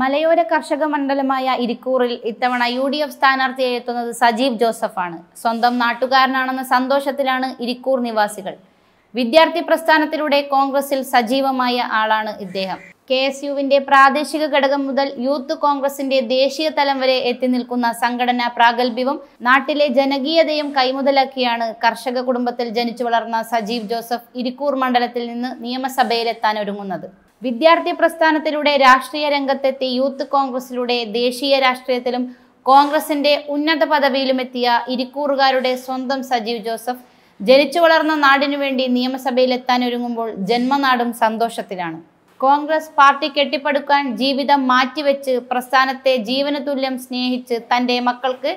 മലയോര കർഷക മണ്ഡലമായ ഇരിക്കൂറിൽ ഇത്തവണ യു ഡി എഫ് സ്ഥാനാർത്ഥിയെ എത്തുന്നത് സജീവ് ജോസഫാണ് സ്വന്തം നാട്ടുകാരനാണെന്ന സന്തോഷത്തിലാണ് ഇരിക്കൂർ നിവാസികൾ വിദ്യാർത്ഥി പ്രസ്ഥാനത്തിലൂടെ കോൺഗ്രസിൽ സജീവമായ ആളാണ് ഇദ്ദേഹം കെ എസ് യുവിന്റെ പ്രാദേശിക ഘടകം മുതൽ യൂത്ത് കോൺഗ്രസിന്റെ ദേശീയ തലം വരെ എത്തി നിൽക്കുന്ന സംഘടനാ പ്രാഗൽഭ്യവും നാട്ടിലെ ജനകീയതയും കൈമുതലാക്കിയാണ് കർഷക കുടുംബത്തിൽ ജനിച്ചു വളർന്ന സജീവ് ജോസഫ് ഇരിക്കൂർ മണ്ഡലത്തിൽ നിന്ന് നിയമസഭയിലെത്താൻ ഒരുങ്ങുന്നത് വിദ്യാർത്ഥി പ്രസ്ഥാനത്തിലൂടെ രാഷ്ട്രീയ രംഗത്തെത്തി യൂത്ത് കോൺഗ്രസിലൂടെ ദേശീയ രാഷ്ട്രീയത്തിലും കോൺഗ്രസിന്റെ ഉന്നത പദവിയിലും എത്തിയ ഇരിക്കൂറുകാരുടെ സ്വന്തം സജീവ് ജോസഫ് ജനിച്ചു വളർന്ന നാടിനു വേണ്ടി നിയമസഭയിൽ എത്താൻ ഒരുങ്ങുമ്പോൾ ജന്മനാടും സന്തോഷത്തിലാണ് കോൺഗ്രസ് പാർട്ടി കെട്ടിപ്പടുക്കാൻ ജീവിതം മാറ്റിവെച്ച് പ്രസ്ഥാനത്തെ ജീവന തുല്യം സ്നേഹിച്ച് തൻ്റെ മക്കൾക്ക്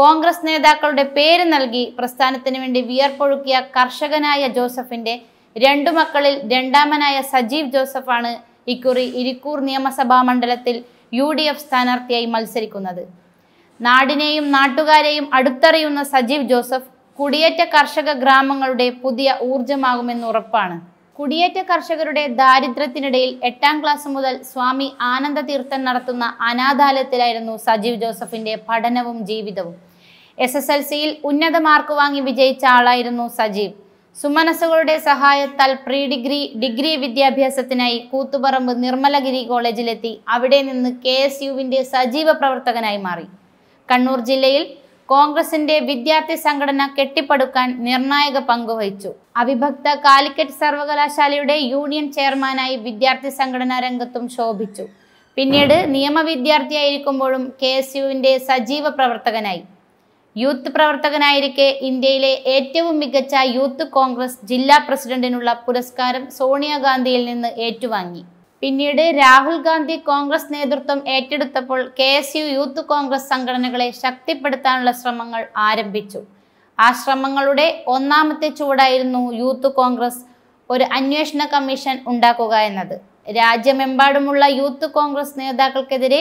കോൺഗ്രസ് നേതാക്കളുടെ പേര് നൽകി പ്രസ്ഥാനത്തിന് വേണ്ടി വിയർപ്പൊഴുക്കിയ കർഷകനായ ജോസഫിന്റെ രണ്ടു മക്കളിൽ രണ്ടാമനായ സജീവ് ജോസഫാണ് ഇക്കുറി ഇരിക്കൂർ നിയമസഭാ മണ്ഡലത്തിൽ യു ഡി എഫ് സ്ഥാനാർത്ഥിയായി മത്സരിക്കുന്നത് നാടിനെയും നാട്ടുകാരെയും അടുത്തറിയുന്ന സജീവ് ജോസഫ് കുടിയേറ്റ കർഷക ഗ്രാമങ്ങളുടെ പുതിയ ഊർജമാകുമെന്ന് ഉറപ്പാണ് കുടിയേറ്റ കർഷകരുടെ ദാരിദ്ര്യത്തിനിടയിൽ എട്ടാം ക്ലാസ് മുതൽ സ്വാമി ആനന്ദ തീർത്ഥൻ നടത്തുന്ന അനാഥാലയത്തിലായിരുന്നു സജീവ് ജോസഫിന്റെ പഠനവും ജീവിതവും എസ് എസ് എൽ സിയിൽ ഉന്നത മാർക്ക് വാങ്ങി വിജയിച്ച ആളായിരുന്നു സജീവ് സുമനസുകളുടെ സഹായത്താൽ പ്രീ ഡിഗ്രി ഡിഗ്രി വിദ്യാഭ്യാസത്തിനായി കൂത്തുപറമ്പ് നിർമ്മലഗിരി കോളേജിലെത്തി അവിടെ നിന്ന് കെ എസ് യുവിൻ്റെ സജീവ പ്രവർത്തകനായി മാറി കണ്ണൂർ ജില്ലയിൽ കോൺഗ്രസിന്റെ വിദ്യാർത്ഥി സംഘടന കെട്ടിപ്പടുക്കാൻ നിർണായക പങ്കുവഹിച്ചു അവിഭക്ത കാലിക്കറ്റ് സർവകലാശാലയുടെ യൂണിയൻ ചെയർമാനായി വിദ്യാർത്ഥി സംഘടനാ രംഗത്തും ശോഭിച്ചു പിന്നീട് നിയമ കെ എസ് യുവിൻ്റെ സജീവ പ്രവർത്തകനായി യൂത്ത് പ്രവർത്തകനായിരിക്കെ ഇന്ത്യയിലെ ഏറ്റവും മികച്ച യൂത്ത് കോൺഗ്രസ് ജില്ലാ പ്രസിഡന്റിനുള്ള പുരസ്കാരം സോണിയാഗാന്ധിയിൽ നിന്ന് ഏറ്റുവാങ്ങി പിന്നീട് രാഹുൽ ഗാന്ധി കോൺഗ്രസ് നേതൃത്വം ഏറ്റെടുത്തപ്പോൾ K S U youth Congress സംഘടനകളെ ശക്തിപ്പെടുത്താനുള്ള ശ്രമങ്ങൾ ആരംഭിച്ചു ആ ശ്രമങ്ങളുടെ ഒന്നാമത്തെ ചുവടായിരുന്നു യൂത്ത് കോൺഗ്രസ് ഒരു അന്വേഷണ കമ്മീഷൻ ഉണ്ടാക്കുക എന്നത് രാജ്യമെമ്പാടുമുള്ള യൂത്ത് കോൺഗ്രസ് നേതാക്കൾക്കെതിരെ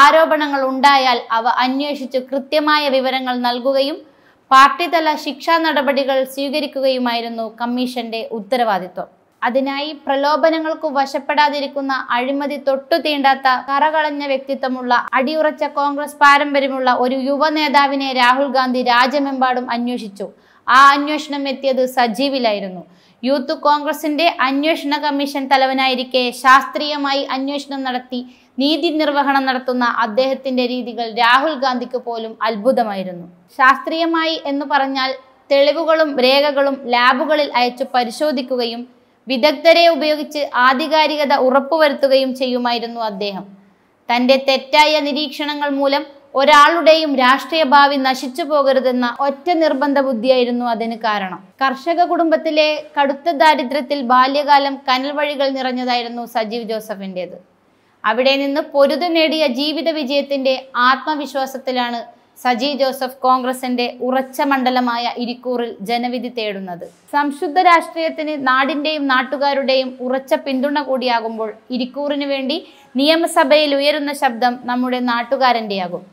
ആരോപണങ്ങൾ ഉണ്ടായാൽ അവ അന്വേഷിച്ച് കൃത്യമായ വിവരങ്ങൾ നൽകുകയും പാർട്ടിതല ശിക്ഷാ നടപടികൾ സ്വീകരിക്കുകയുമായിരുന്നു കമ്മീഷന്റെ ഉത്തരവാദിത്വം അതിനായി പ്രലോഭനങ്ങൾക്കു വശപ്പെടാതിരിക്കുന്ന അഴിമതി തൊട്ടു തീണ്ടാത്ത കറകളഞ്ഞ വ്യക്തിത്വമുള്ള അടിയുറച്ച കോൺഗ്രസ് പാരമ്പര്യമുള്ള ഒരു യുവ നേതാവിനെ രാഹുൽ ഗാന്ധി രാജ്യമെമ്പാടും അന്വേഷിച്ചു ആ അന്വേഷണം എത്തിയത് സജീവിലായിരുന്നു യൂത്ത് കോൺഗ്രസിന്റെ അന്വേഷണ കമ്മീഷൻ തലവനായിരിക്കെ ശാസ്ത്രീയമായി അന്വേഷണം നടത്തി നീതി നിർവഹണം നടത്തുന്ന അദ്ദേഹത്തിന്റെ രീതികൾ രാഹുൽ ഗാന്ധിക്ക് പോലും അത്ഭുതമായിരുന്നു ശാസ്ത്രീയമായി എന്ന് പറഞ്ഞാൽ തെളിവുകളും രേഖകളും ലാബുകളിൽ അയച്ചു പരിശോധിക്കുകയും വിദഗ്ധരെ ഉപയോഗിച്ച് ആധികാരികത ഉറപ്പുവരുത്തുകയും ചെയ്യുമായിരുന്നു അദ്ദേഹം തൻ്റെ തെറ്റായ നിരീക്ഷണങ്ങൾ മൂലം ഒരാളുടെയും രാഷ്ട്രീയ ഭാവി നശിച്ചു പോകരുതെന്ന ഒറ്റ നിർബന്ധ ബുദ്ധിയായിരുന്നു അതിന് കാരണം കർഷക കുടുംബത്തിലെ കടുത്ത ദാരിദ്ര്യത്തിൽ ബാല്യകാലം കനൽ വഴികൾ നിറഞ്ഞതായിരുന്നു സജീവ് ജോസഫിൻ്റെത് അവിടെ നിന്ന് പൊരുതു നേടിയ ജീവിത വിജയത്തിൻ്റെ ആത്മവിശ്വാസത്തിലാണ് സജി ജോസഫ് കോൺഗ്രസിന്റെ ഉറച്ച മണ്ഡലമായ ഇരിക്കൂറിൽ ജനവിധി തേടുന്നത് സംശുദ്ധ രാഷ്ട്രീയത്തിന് നാടിന്റെയും നാട്ടുകാരുടെയും ഉറച്ച പിന്തുണ കൂടിയാകുമ്പോൾ ഇരിക്കൂറിന് വേണ്ടി നിയമസഭയിൽ ഉയരുന്ന ശബ്ദം നമ്മുടെ നാട്ടുകാരൻ്റെയാകും